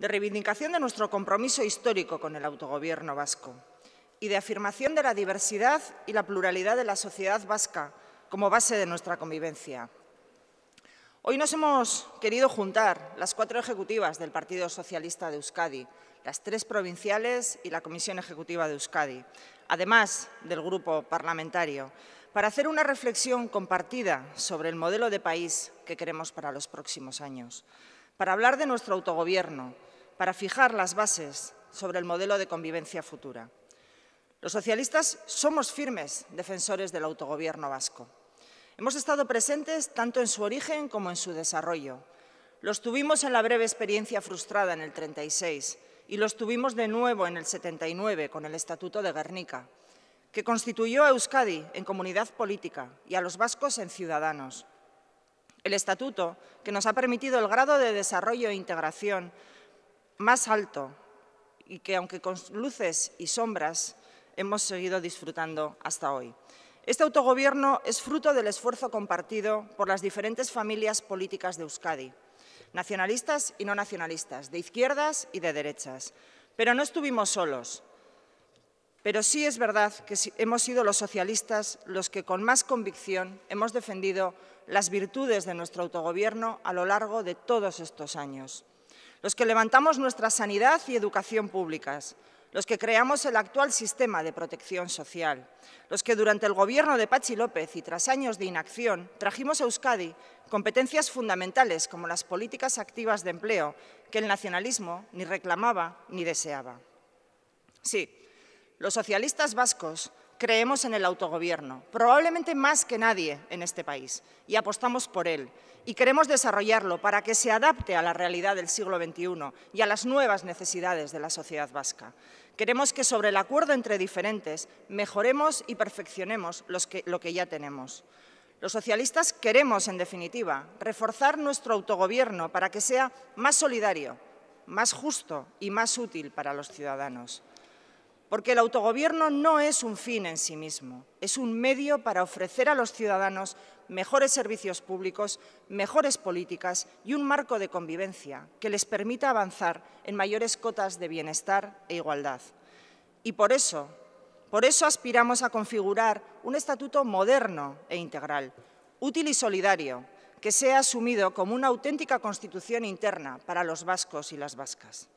de reivindicación de nuestro compromiso histórico con el autogobierno vasco y de afirmación de la diversidad y la pluralidad de la sociedad vasca como base de nuestra convivencia. Hoy nos hemos querido juntar las cuatro ejecutivas del Partido Socialista de Euskadi, las tres provinciales y la Comisión Ejecutiva de Euskadi, además del grupo parlamentario, para hacer una reflexión compartida sobre el modelo de país que queremos para los próximos años, para hablar de nuestro autogobierno, para fijar las bases sobre el modelo de convivencia futura. Los socialistas somos firmes defensores del autogobierno vasco. Hemos estado presentes tanto en su origen como en su desarrollo. Los tuvimos en la breve experiencia frustrada en el 36 y los tuvimos de nuevo en el 79 con el Estatuto de Guernica, que constituyó a Euskadi en comunidad política y a los vascos en ciudadanos. El Estatuto, que nos ha permitido el grado de desarrollo e integración más alto y que aunque con luces y sombras hemos seguido disfrutando hasta hoy. Este autogobierno es fruto del esfuerzo compartido por las diferentes familias políticas de Euskadi, nacionalistas y no nacionalistas, de izquierdas y de derechas. Pero no estuvimos solos. Pero sí es verdad que hemos sido los socialistas los que con más convicción hemos defendido las virtudes de nuestro autogobierno a lo largo de todos estos años los que levantamos nuestra sanidad y educación públicas, los que creamos el actual sistema de protección social, los que durante el gobierno de Pachi López y tras años de inacción trajimos a Euskadi competencias fundamentales como las políticas activas de empleo que el nacionalismo ni reclamaba ni deseaba. Sí, los socialistas vascos creemos en el autogobierno, probablemente más que nadie en este país, y apostamos por él. Y queremos desarrollarlo para que se adapte a la realidad del siglo XXI y a las nuevas necesidades de la sociedad vasca. Queremos que sobre el acuerdo entre diferentes mejoremos y perfeccionemos lo que ya tenemos. Los socialistas queremos, en definitiva, reforzar nuestro autogobierno para que sea más solidario, más justo y más útil para los ciudadanos porque el autogobierno no es un fin en sí mismo, es un medio para ofrecer a los ciudadanos mejores servicios públicos, mejores políticas y un marco de convivencia que les permita avanzar en mayores cotas de bienestar e igualdad. Y por eso, por eso aspiramos a configurar un estatuto moderno e integral, útil y solidario, que sea asumido como una auténtica constitución interna para los vascos y las vascas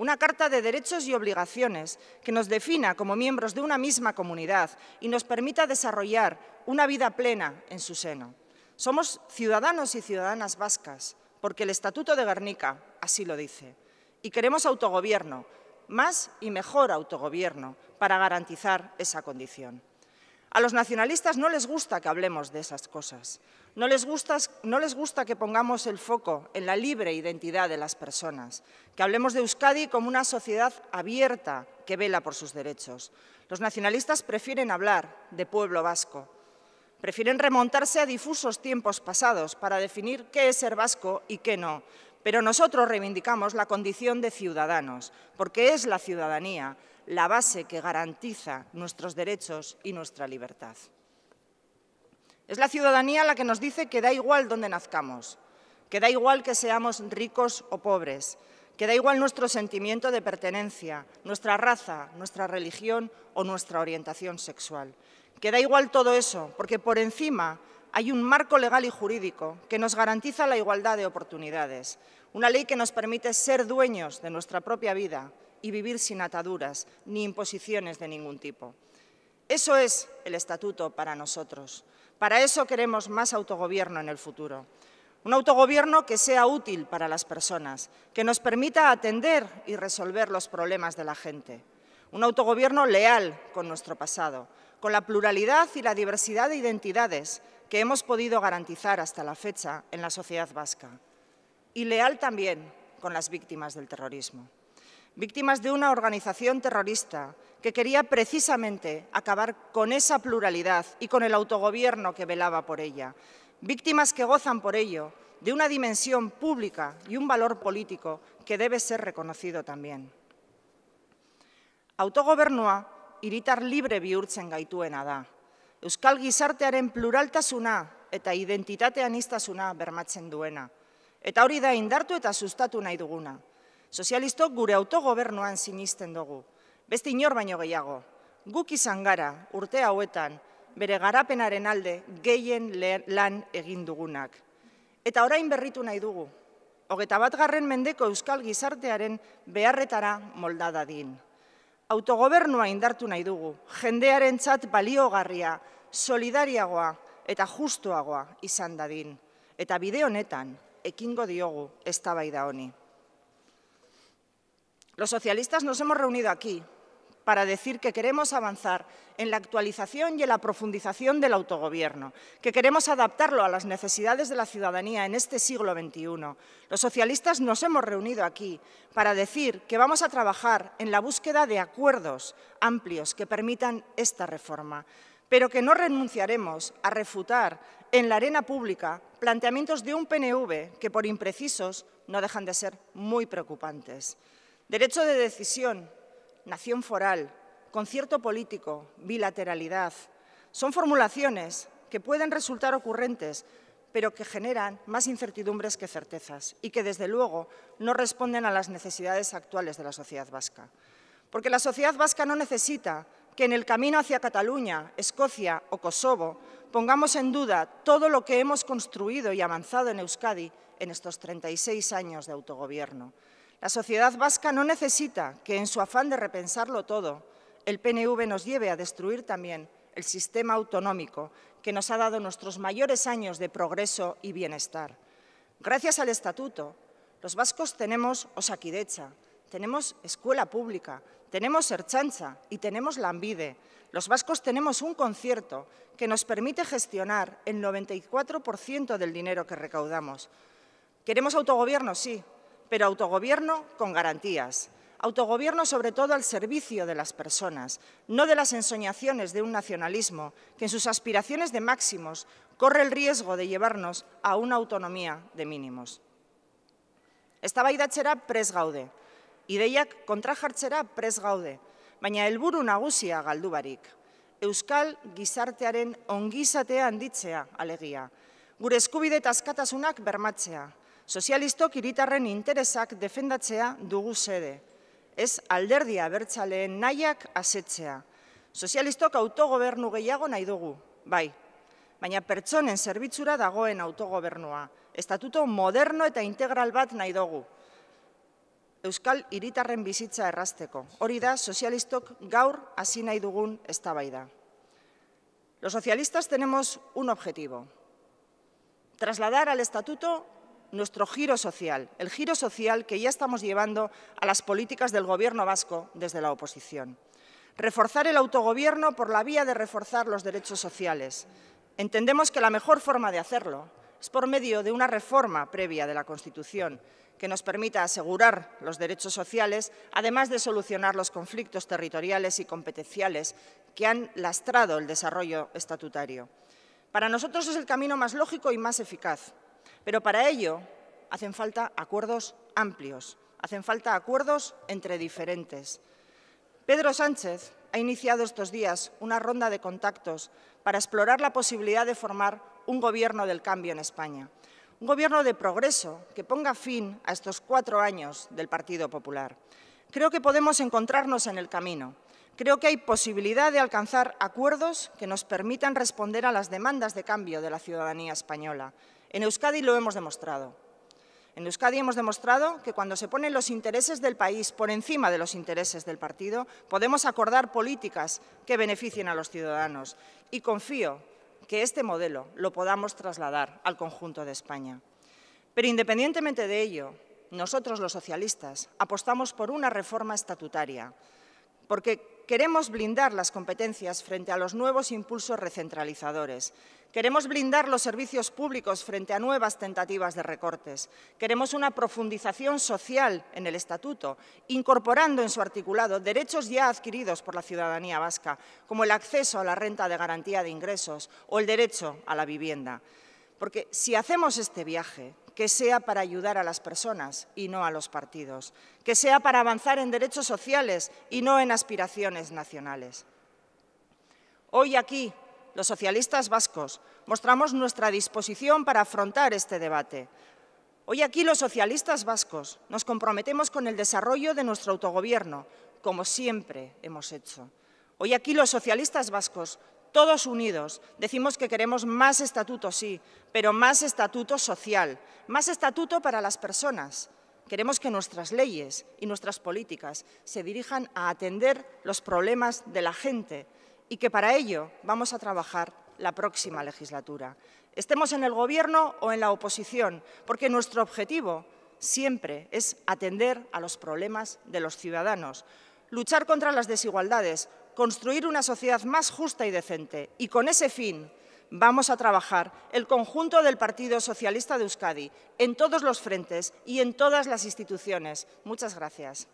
una carta de derechos y obligaciones que nos defina como miembros de una misma comunidad y nos permita desarrollar una vida plena en su seno. Somos ciudadanos y ciudadanas vascas, porque el Estatuto de Guernica así lo dice, y queremos autogobierno, más y mejor autogobierno, para garantizar esa condición. A los nacionalistas no les gusta que hablemos de esas cosas. No les, gusta, que pongamos el foco en la libre identidad de las personas, que hablemos de Euskadi como una sociedad abierta que vela por sus derechos. Los nacionalistas prefieren hablar de pueblo vasco. Prefieren remontarse a difusos tiempos pasados para definir qué es ser vasco y qué no, pero nosotros reivindicamos la condición de ciudadanos, porque es la ciudadanía la base que garantiza nuestros derechos y nuestra libertad. Es la ciudadanía la que nos dice que da igual dónde nazcamos, que da igual que seamos ricos o pobres, que da igual nuestro sentimiento de pertenencia, nuestra raza, nuestra religión o nuestra orientación sexual. Que da igual todo eso, porque por encima hay un marco legal y jurídico que nos garantiza la igualdad de oportunidades, una ley que nos permite ser dueños de nuestra propia vida y vivir sin ataduras ni imposiciones de ningún tipo. Eso es el estatuto para nosotros. Para eso queremos más autogobierno en el futuro. Un autogobierno que sea útil para las personas, que nos permita atender y resolver los problemas de la gente. Un autogobierno leal con nuestro pasado, con la pluralidad y la diversidad de identidades que hemos podido garantizar hasta la fecha en la sociedad vasca y leal también con las víctimas del terrorismo. Víctimas de una organización terrorista que quería precisamente acabar con esa pluralidad y con el autogobierno que velaba por ella. Víctimas que gozan por ello de una dimensión pública y un valor político que debe ser reconocido también. Autogobernua iritar libre bihurtzen en da. Euskal gizartearen pluraltasuna eta identitatean iztasuna bermatzen duena. Eta hori da indartu eta sustatu nahi duguna. Sozialistok gure autogobernuan sinisten dugu. Beste inor baino gehiago, guk izan gara urte hauetan bere garapenaren alde gehien lan egin dugunak. Eta orain berritu nahi dugu, hogeta bat garren mendeko euskal gizartearen beharretara moldada din autogobernua indartu nahi dugu, jendearen txat baliogarria, solidariagoa eta justuagoa izan dadin. Eta bide honetan, ekingo diogu eztabaida honi. Los socialistas nos hemos reunido aquí para decir que queremos avanzar en la actualización y en la profundización del autogobierno, que queremos adaptarlo a las necesidades de la ciudadanía en este siglo XXI. Los socialistas nos hemos reunido aquí para decir que vamos a trabajar en la búsqueda de acuerdos amplios que permitan esta reforma, pero que no renunciaremos a refutar en la arena pública planteamientos de un PNV que por imprecisos no dejan de ser muy preocupantes. Derecho de decisión nación foral, concierto político, bilateralidad. Son formulaciones que pueden resultar ocurrentes, pero que generan más incertidumbres que certezas y que, desde luego, no responden a las necesidades actuales de la sociedad vasca. Porque la sociedad vasca no necesita que en el camino hacia Cataluña, Escocia o Kosovo pongamos en duda todo lo que hemos construido y avanzado en Euskadi en estos 36 años de autogobierno. La sociedad vasca no necesita que en su afán de repensarlo todo, el PNV nos lleve a destruir también el sistema autonómico que nos ha dado nuestros mayores años de progreso y bienestar. Gracias al Estatuto, los vascos tenemos Osakidecha, tenemos escuela pública, tenemos Erchancha y tenemos Lambide. Los vascos tenemos un concierto que nos permite gestionar el 94% del dinero que recaudamos. Queremos autogobierno, sí, pero autogobierno con garantías. Autogobierno sobre todo al servicio de las personas, no de las ensoñaciones de un nacionalismo que en sus aspiraciones de máximos corre el riesgo de llevarnos a una autonomía de mínimos. Estaba pres gaude, ideiak contrajarchera presgaude, pres gaude, baina helburu nagusia galdubarik, Euskal gizartearen ongizatea handitzea alegia, gure eskubide eta askatasunak bermatzea, Sozialistok iritarren interesak defendatzea dugu zede. Ez alderdia bertzaleen nahiak asetzea. Sozialistok autogobernu gehiago nahi dugu, bai. Baina pertsonen zerbitzura dagoen autogobernua. Estatuto moderno eta integral bat nahi dugu. Euskal iritarren bizitza errazteko. Hori da, sozialistok gaur hasi nahi dugun eztabaida. Los socialistas tenemos un objetivo. Trasladar al estatuto nuestro giro social, el giro social que ya estamos llevando a las políticas del Gobierno vasco desde la oposición. Reforzar el autogobierno por la vía de reforzar los derechos sociales. Entendemos que la mejor forma de hacerlo es por medio de una reforma previa de la Constitución que nos permita asegurar los derechos sociales, además de solucionar los conflictos territoriales y competenciales que han lastrado el desarrollo estatutario. Para nosotros es el camino más lógico y más eficaz, pero para ello hacen falta acuerdos amplios, hacen falta acuerdos entre diferentes. Pedro Sánchez ha iniciado estos días una ronda de contactos para explorar la posibilidad de formar un gobierno del cambio en España, un gobierno de progreso que ponga fin a estos cuatro años del Partido Popular. Creo que podemos encontrarnos en el camino. Creo que hay posibilidad de alcanzar acuerdos que nos permitan responder a las demandas de cambio de la ciudadanía española. En Euskadi lo hemos demostrado. En Euskadi hemos demostrado que cuando se ponen los intereses del país por encima de los intereses del partido, podemos acordar políticas que beneficien a los ciudadanos. Y confío que este modelo lo podamos trasladar al conjunto de España. Pero independientemente de ello, nosotros los socialistas apostamos por una reforma estatutaria, porque Queremos blindar las competencias frente a los nuevos impulsos recentralizadores. Queremos blindar los servicios públicos frente a nuevas tentativas de recortes. Queremos una profundización social en el Estatuto, incorporando en su articulado derechos ya adquiridos por la ciudadanía vasca, como el acceso a la renta de garantía de ingresos o el derecho a la vivienda. Porque si hacemos este viaje, que sea para ayudar a las personas y no a los partidos, que sea para avanzar en derechos sociales y no en aspiraciones nacionales. Hoy aquí, los socialistas vascos, mostramos nuestra disposición para afrontar este debate. Hoy aquí los socialistas vascos nos comprometemos con el desarrollo de nuestro autogobierno, como siempre hemos hecho. Hoy aquí los socialistas vascos todos unidos. Decimos que queremos más estatuto, sí, pero más estatuto social, más estatuto para las personas. Queremos que nuestras leyes y nuestras políticas se dirijan a atender los problemas de la gente y que para ello vamos a trabajar la próxima legislatura. Estemos en el Gobierno o en la oposición, porque nuestro objetivo siempre es atender a los problemas de los ciudadanos, luchar contra las desigualdades, construir una sociedad más justa y decente. Y con ese fin vamos a trabajar el conjunto del Partido Socialista de Euskadi en todos los frentes y en todas las instituciones. Muchas gracias.